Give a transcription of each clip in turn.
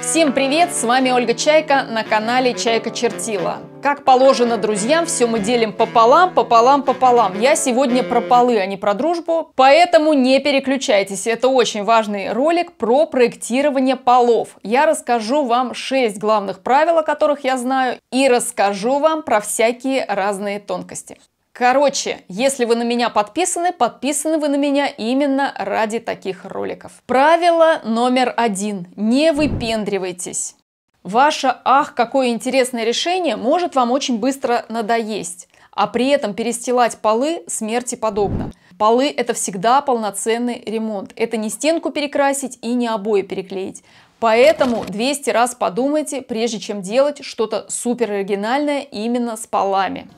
Всем привет! С вами Ольга Чайка на канале Чайка Чертила. Как положено друзьям, все мы делим пополам, пополам, пополам. Я сегодня про полы, а не про дружбу, поэтому не переключайтесь. Это очень важный ролик про проектирование полов. Я расскажу вам 6 главных правил, о которых я знаю, и расскажу вам про всякие разные тонкости. Короче, если вы на меня подписаны, подписаны вы на меня именно ради таких роликов. Правило номер один. Не выпендривайтесь. Ваше «ах, какое интересное решение» может вам очень быстро надоесть, а при этом перестилать полы смерти подобно. Полы – это всегда полноценный ремонт. Это не стенку перекрасить и не обои переклеить. Поэтому 200 раз подумайте, прежде чем делать что-то супер оригинальное именно с полами.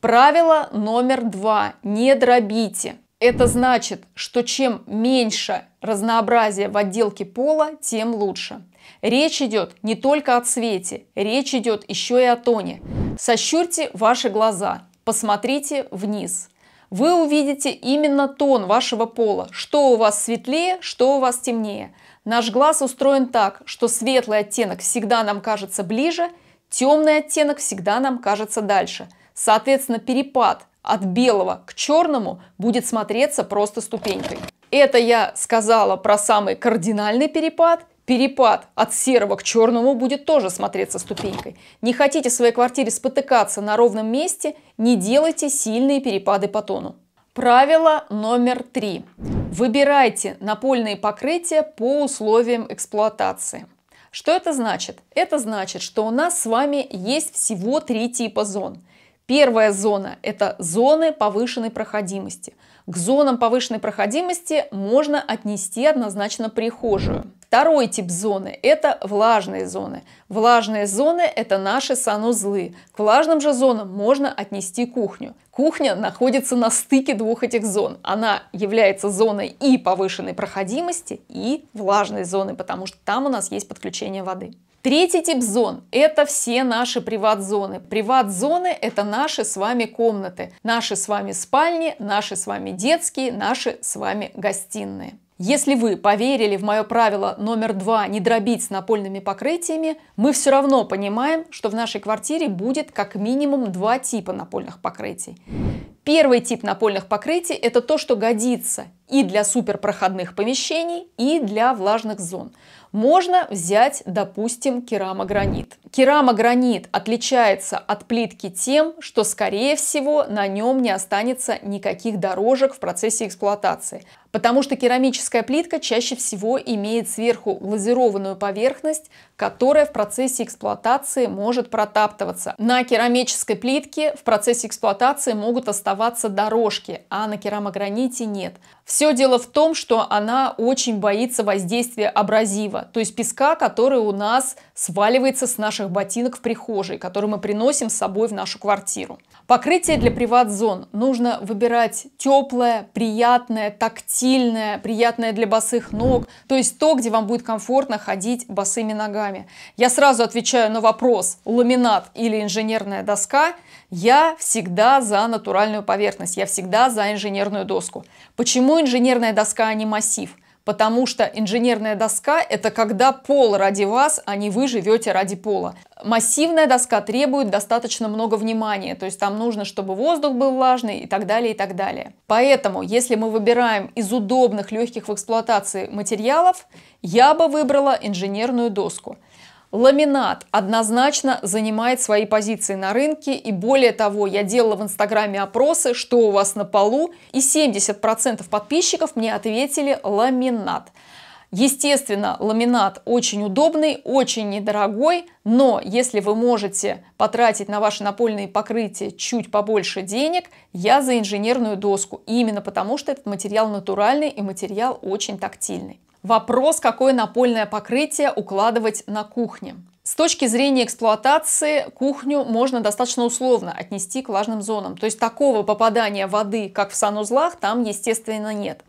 Правило номер два. Не дробите. Это значит, что чем меньше разнообразия в отделке пола, тем лучше. Речь идет не только о цвете, речь идет еще и о тоне. Сощурьте ваши глаза, посмотрите вниз. Вы увидите именно тон вашего пола, что у вас светлее, что у вас темнее. Наш глаз устроен так, что светлый оттенок всегда нам кажется ближе, темный оттенок всегда нам кажется дальше – Соответственно, перепад от белого к черному будет смотреться просто ступенькой. Это я сказала про самый кардинальный перепад. Перепад от серого к черному будет тоже смотреться ступенькой. Не хотите в своей квартире спотыкаться на ровном месте, не делайте сильные перепады по тону. Правило номер три. Выбирайте напольные покрытия по условиям эксплуатации. Что это значит? Это значит, что у нас с вами есть всего три типа зон – Первая зона – это зоны повышенной проходимости. К зонам повышенной проходимости можно отнести однозначно прихожую. Второй тип зоны – это влажные зоны. Влажные зоны – это наши санузлы. К влажным же зонам можно отнести кухню. Кухня находится на стыке двух этих зон. Она является зоной и повышенной проходимости, и влажной зоны, потому что там у нас есть подключение воды. Третий тип зон – это все наши приват-зоны. Приват-зоны – это наши с вами комнаты, наши с вами спальни, наши с вами детские, наши с вами гостиные. Если вы поверили в мое правило номер два не дробить с напольными покрытиями, мы все равно понимаем, что в нашей квартире будет как минимум два типа напольных покрытий. Первый тип напольных покрытий – это то, что годится и для суперпроходных помещений, и для влажных зон. Можно взять, допустим, керамогранит. Керамогранит отличается от плитки тем, что, скорее всего, на нем не останется никаких дорожек в процессе эксплуатации потому что керамическая плитка чаще всего имеет сверху лазированную поверхность, которая в процессе эксплуатации может протаптываться. На керамической плитке в процессе эксплуатации могут оставаться дорожки, а на керамограните нет. Все дело в том, что она очень боится воздействия абразива, то есть песка, который у нас сваливается с наших ботинок в прихожей, который мы приносим с собой в нашу квартиру. Покрытие для приват-зон нужно выбирать теплое, приятное, тактильное, приятное для босых ног, то есть то, где вам будет комфортно ходить босыми ногами. Я сразу отвечаю на вопрос, ламинат или инженерная доска, я всегда за натуральную поверхность, я всегда за инженерную доску. Почему инженерная доска, а не массив? потому что инженерная доска – это когда пол ради вас, а не вы живете ради пола. Массивная доска требует достаточно много внимания, то есть там нужно, чтобы воздух был влажный и так далее, и так далее. Поэтому, если мы выбираем из удобных, легких в эксплуатации материалов, я бы выбрала инженерную доску. Ламинат однозначно занимает свои позиции на рынке. И более того, я делала в Инстаграме опросы, что у вас на полу. И 70% подписчиков мне ответили ламинат. Естественно, ламинат очень удобный, очень недорогой, но если вы можете потратить на ваши напольные покрытия чуть побольше денег, я за инженерную доску, именно потому что этот материал натуральный и материал очень тактильный. Вопрос, какое напольное покрытие укладывать на кухне. С точки зрения эксплуатации кухню можно достаточно условно отнести к влажным зонам. То есть такого попадания воды, как в санузлах, там, естественно, нет.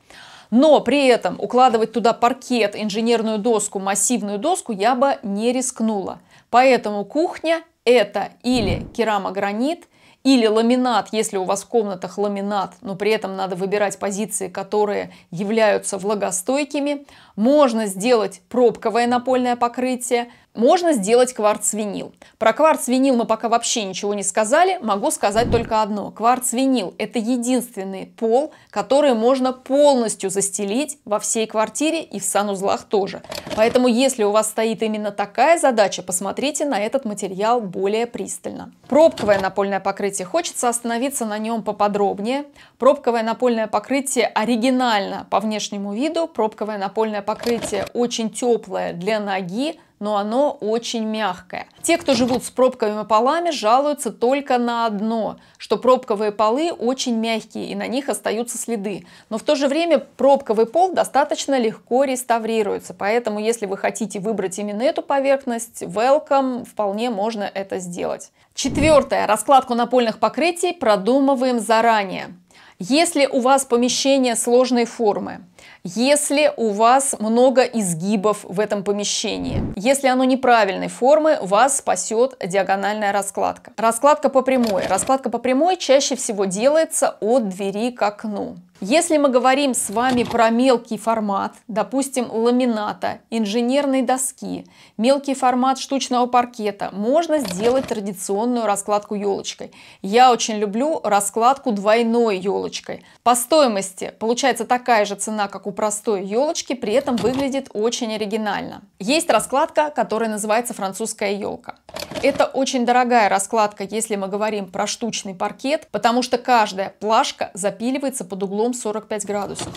Но при этом укладывать туда паркет, инженерную доску, массивную доску я бы не рискнула. Поэтому кухня это или керамогранит – или ламинат, если у вас в комнатах ламинат, но при этом надо выбирать позиции, которые являются влагостойкими. Можно сделать пробковое напольное покрытие. Можно сделать кварц-винил. Про кварц-винил мы пока вообще ничего не сказали, могу сказать только одно. Кварц-винил – это единственный пол, который можно полностью застелить во всей квартире и в санузлах тоже. Поэтому, если у вас стоит именно такая задача, посмотрите на этот материал более пристально. Пробковое напольное покрытие. Хочется остановиться на нем поподробнее. Пробковое напольное покрытие оригинально по внешнему виду. Пробковое напольное покрытие очень теплое для ноги, но оно очень мягкое. Те, кто живут с пробковыми полами, жалуются только на одно, что пробковые полы очень мягкие и на них остаются следы. Но в то же время пробковый пол достаточно легко реставрируется, поэтому если вы хотите выбрать именно эту поверхность, welcome, вполне можно это сделать. Четвертое. Раскладку напольных покрытий продумываем заранее. Если у вас помещение сложной формы, если у вас много изгибов в этом помещении, если оно неправильной формы, вас спасет диагональная раскладка. Раскладка по прямой. Раскладка по прямой чаще всего делается от двери к окну. Если мы говорим с вами про мелкий формат, допустим, ламината, инженерной доски, мелкий формат штучного паркета, можно сделать традиционную раскладку елочкой. Я очень люблю раскладку двойной елочкой. По стоимости получается такая же цена, как у простой елочки, при этом выглядит очень оригинально. Есть раскладка, которая называется французская елка. Это очень дорогая раскладка, если мы говорим про штучный паркет, потому что каждая плашка запиливается под углом 45 градусов.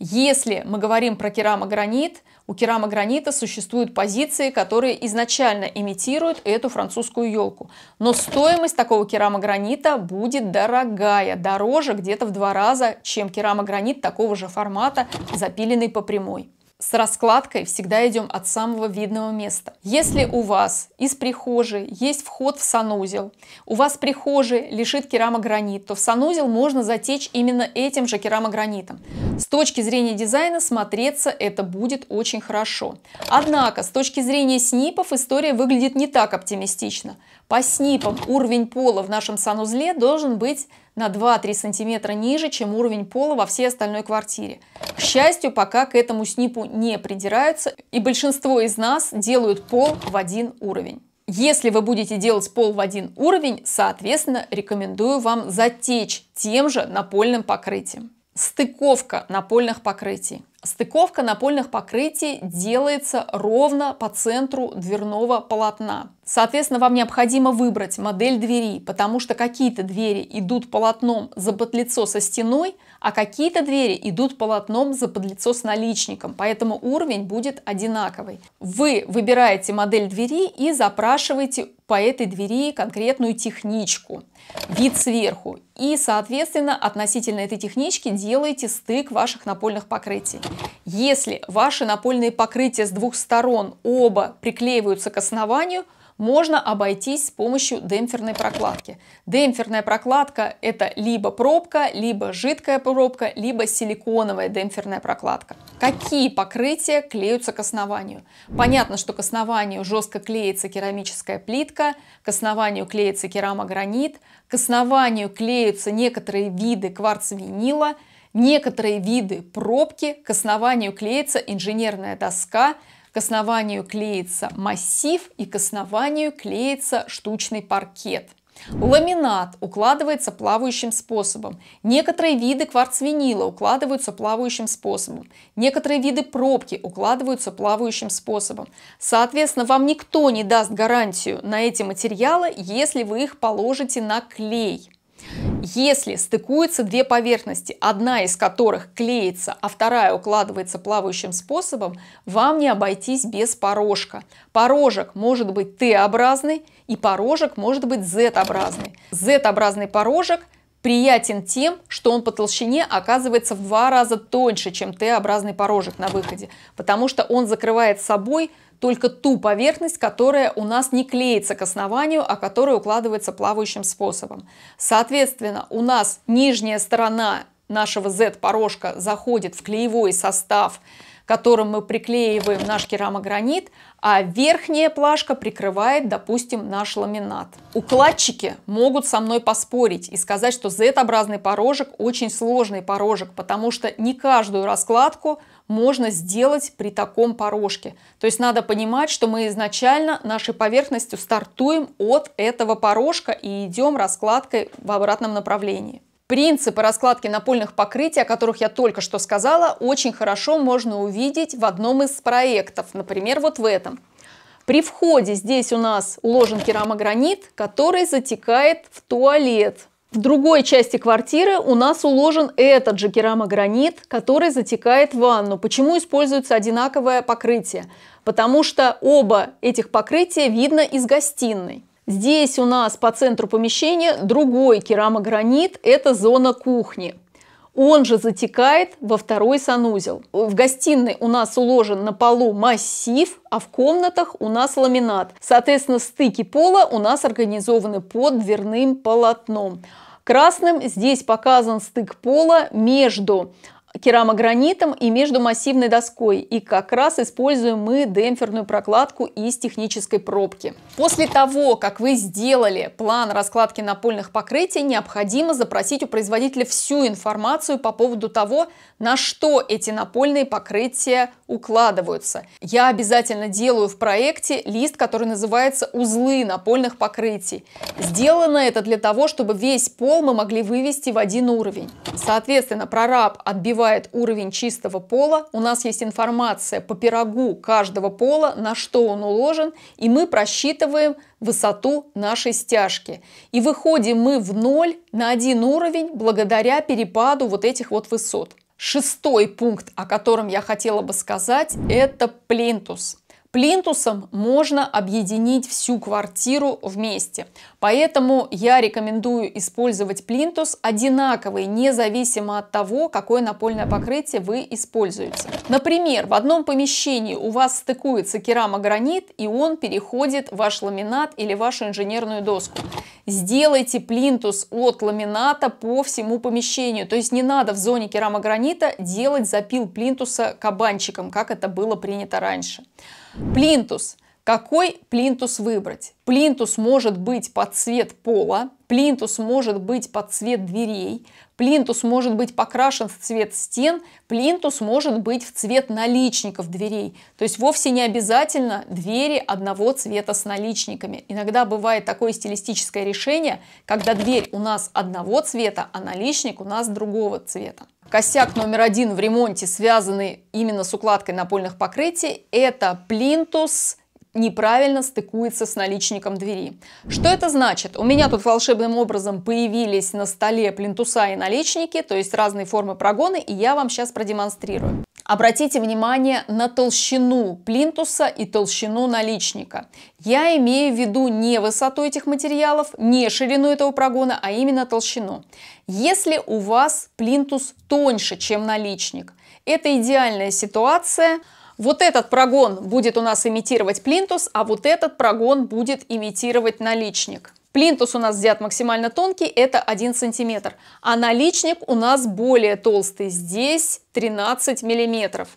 Если мы говорим про керамогранит, у керамогранита существуют позиции, которые изначально имитируют эту французскую елку. Но стоимость такого керамогранита будет дорогая, дороже где-то в два раза, чем керамогранит такого же формата, запиленный по прямой. С раскладкой всегда идем от самого видного места. Если у вас из прихожей есть вход в санузел, у вас прихожей лишит керамогранит, то в санузел можно затечь именно этим же керамогранитом. С точки зрения дизайна смотреться это будет очень хорошо. Однако, с точки зрения снипов история выглядит не так оптимистично. По СНИПам уровень пола в нашем санузле должен быть на 2-3 сантиметра ниже, чем уровень пола во всей остальной квартире. К счастью, пока к этому СНИПу не придираются, и большинство из нас делают пол в один уровень. Если вы будете делать пол в один уровень, соответственно, рекомендую вам затечь тем же напольным покрытием. Стыковка напольных покрытий. Стыковка напольных покрытий делается ровно по центру дверного полотна. Соответственно, вам необходимо выбрать модель двери, потому что какие-то двери идут полотном за подлицо со стеной, а какие-то двери идут полотном за подлицо с наличником, поэтому уровень будет одинаковый. Вы выбираете модель двери и запрашиваете по этой двери конкретную техничку, вид сверху. И, соответственно, относительно этой технички делаете стык ваших напольных покрытий. Если ваши напольные покрытия с двух сторон оба приклеиваются к основанию – можно обойтись с помощью демпферной прокладки. Демпферная прокладка – это либо пробка, либо жидкая пробка, либо силиконовая демпферная прокладка. Какие покрытия клеются к основанию? Понятно, что к основанию жестко клеится керамическая плитка, к основанию клеится керамогранит, к основанию клеются некоторые виды кварц-винила, некоторые виды пробки, к основанию клеится инженерная доска, к основанию клеится массив и к основанию клеится штучный паркет. Ламинат укладывается плавающим способом. Некоторые виды кварцвинила укладываются плавающим способом. Некоторые виды пробки укладываются плавающим способом. Соответственно, вам никто не даст гарантию на эти материалы, если вы их положите на клей. Если стыкуются две поверхности, одна из которых клеится, а вторая укладывается плавающим способом, вам не обойтись без порожка. Порожек может быть Т-образный и порожек может быть Z-образный. Z-образный порожек – приятен тем, что он по толщине оказывается в два раза тоньше, чем Т-образный порожек на выходе, потому что он закрывает собой только ту поверхность, которая у нас не клеится к основанию, а которая укладывается плавающим способом. Соответственно, у нас нижняя сторона нашего Z-порожка заходит в клеевой состав которым мы приклеиваем наш керамогранит, а верхняя плашка прикрывает, допустим, наш ламинат. Укладчики могут со мной поспорить и сказать, что Z-образный порожек очень сложный порожек, потому что не каждую раскладку можно сделать при таком порожке. То есть надо понимать, что мы изначально нашей поверхностью стартуем от этого порожка и идем раскладкой в обратном направлении. Принципы раскладки напольных покрытий, о которых я только что сказала, очень хорошо можно увидеть в одном из проектов, например, вот в этом. При входе здесь у нас уложен керамогранит, который затекает в туалет. В другой части квартиры у нас уложен этот же керамогранит, который затекает в ванну. Почему используется одинаковое покрытие? Потому что оба этих покрытия видно из гостиной. Здесь у нас по центру помещения другой керамогранит, это зона кухни. Он же затекает во второй санузел. В гостиной у нас уложен на полу массив, а в комнатах у нас ламинат. Соответственно, стыки пола у нас организованы под дверным полотном. Красным здесь показан стык пола между керамогранитом и между массивной доской. И как раз используем мы демпферную прокладку из технической пробки. После того, как вы сделали план раскладки напольных покрытий, необходимо запросить у производителя всю информацию по поводу того, на что эти напольные покрытия укладываются. Я обязательно делаю в проекте лист, который называется «Узлы напольных покрытий». Сделано это для того, чтобы весь пол мы могли вывести в один уровень. Соответственно, прораб отбивает бывает уровень чистого пола, у нас есть информация по пирогу каждого пола, на что он уложен, и мы просчитываем высоту нашей стяжки. И выходим мы в ноль на один уровень благодаря перепаду вот этих вот высот. Шестой пункт, о котором я хотела бы сказать, это плинтус. Плинтусом можно объединить всю квартиру вместе. Поэтому я рекомендую использовать плинтус одинаковый, независимо от того, какое напольное покрытие вы используете. Например, в одном помещении у вас стыкуется керамогранит, и он переходит в ваш ламинат или вашу инженерную доску сделайте плинтус от ламината по всему помещению. То есть не надо в зоне керамогранита делать запил плинтуса кабанчиком, как это было принято раньше. Плинтус. Какой плинтус выбрать? Плинтус может быть под цвет пола, плинтус может быть под цвет дверей, Плинтус может быть покрашен в цвет стен, плинтус может быть в цвет наличников дверей. То есть вовсе не обязательно двери одного цвета с наличниками. Иногда бывает такое стилистическое решение, когда дверь у нас одного цвета, а наличник у нас другого цвета. Косяк номер один в ремонте, связанный именно с укладкой напольных покрытий, это плинтус неправильно стыкуется с наличником двери. Что это значит? У меня тут волшебным образом появились на столе плинтуса и наличники, то есть разные формы прогоны, и я вам сейчас продемонстрирую. Обратите внимание на толщину плинтуса и толщину наличника. Я имею в виду не высоту этих материалов, не ширину этого прогона, а именно толщину. Если у вас плинтус тоньше, чем наличник, это идеальная ситуация – вот этот прогон будет у нас имитировать плинтус, а вот этот прогон будет имитировать наличник. Плинтус у нас взят максимально тонкий, это 1 сантиметр, а наличник у нас более толстый, здесь 13 миллиметров.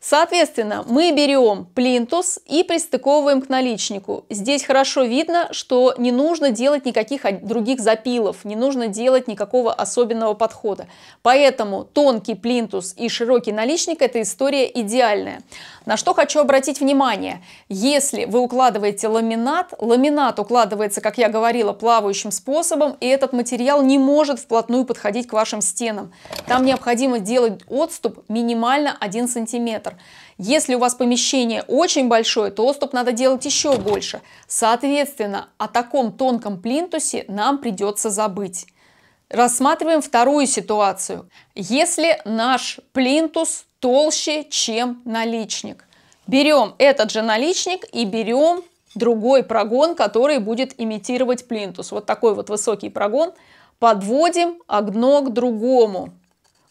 Соответственно, мы берем плинтус и пристыковываем к наличнику. Здесь хорошо видно, что не нужно делать никаких других запилов, не нужно делать никакого особенного подхода. Поэтому тонкий плинтус и широкий наличник – это история идеальная. На что хочу обратить внимание. Если вы укладываете ламинат, ламинат укладывается, как я говорила, плавающим способом, и этот материал не может вплотную подходить к вашим стенам. Там необходимо делать отступ минимально 1 сантиметр метр. Если у вас помещение очень большое, то доступ надо делать еще больше. Соответственно, о таком тонком плинтусе нам придется забыть. Рассматриваем вторую ситуацию. Если наш плинтус толще, чем наличник. Берем этот же наличник и берем другой прогон, который будет имитировать плинтус. Вот такой вот высокий прогон. Подводим одно к другому.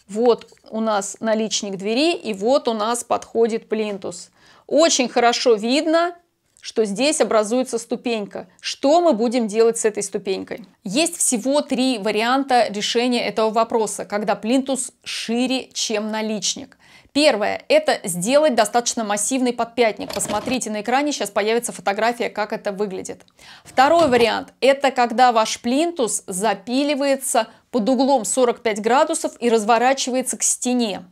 Вот у нас наличник двери и вот у нас подходит плинтус. Очень хорошо видно, что здесь образуется ступенька. Что мы будем делать с этой ступенькой? Есть всего три варианта решения этого вопроса, когда плинтус шире, чем наличник. Первое – это сделать достаточно массивный подпятник. Посмотрите, на экране сейчас появится фотография, как это выглядит. Второй вариант – это когда ваш плинтус запиливается под углом 45 градусов и разворачивается к стене.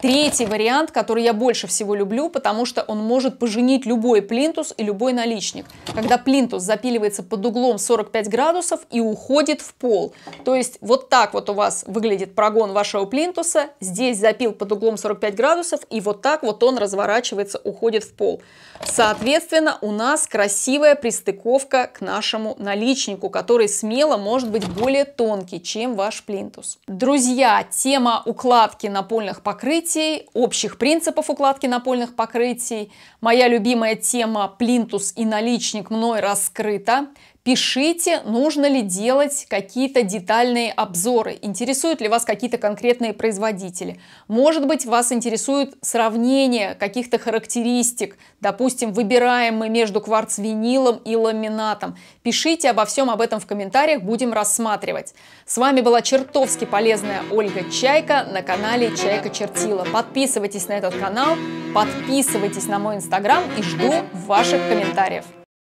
Третий вариант, который я больше всего люблю, потому что он может поженить любой плинтус и любой наличник. Когда плинтус запиливается под углом 45 градусов и уходит в пол. То есть вот так вот у вас выглядит прогон вашего плинтуса. Здесь запил под углом 45 градусов и вот так вот он разворачивается, уходит в пол. Соответственно, у нас красивая пристыковка к нашему наличнику, который смело может быть более тонкий, чем ваш плинтус. Друзья, тема укладки напольных покрытий покрытий, общих принципов укладки напольных покрытий. Моя любимая тема «Плинтус и наличник» мной раскрыта. Пишите, нужно ли делать какие-то детальные обзоры, интересуют ли вас какие-то конкретные производители. Может быть, вас интересует сравнение каких-то характеристик, допустим, выбираем мы между кварц-винилом и ламинатом. Пишите обо всем об этом в комментариях, будем рассматривать. С вами была чертовски полезная Ольга Чайка на канале Чайка Чертила. Подписывайтесь на этот канал, подписывайтесь на мой инстаграм и жду ваших комментариев.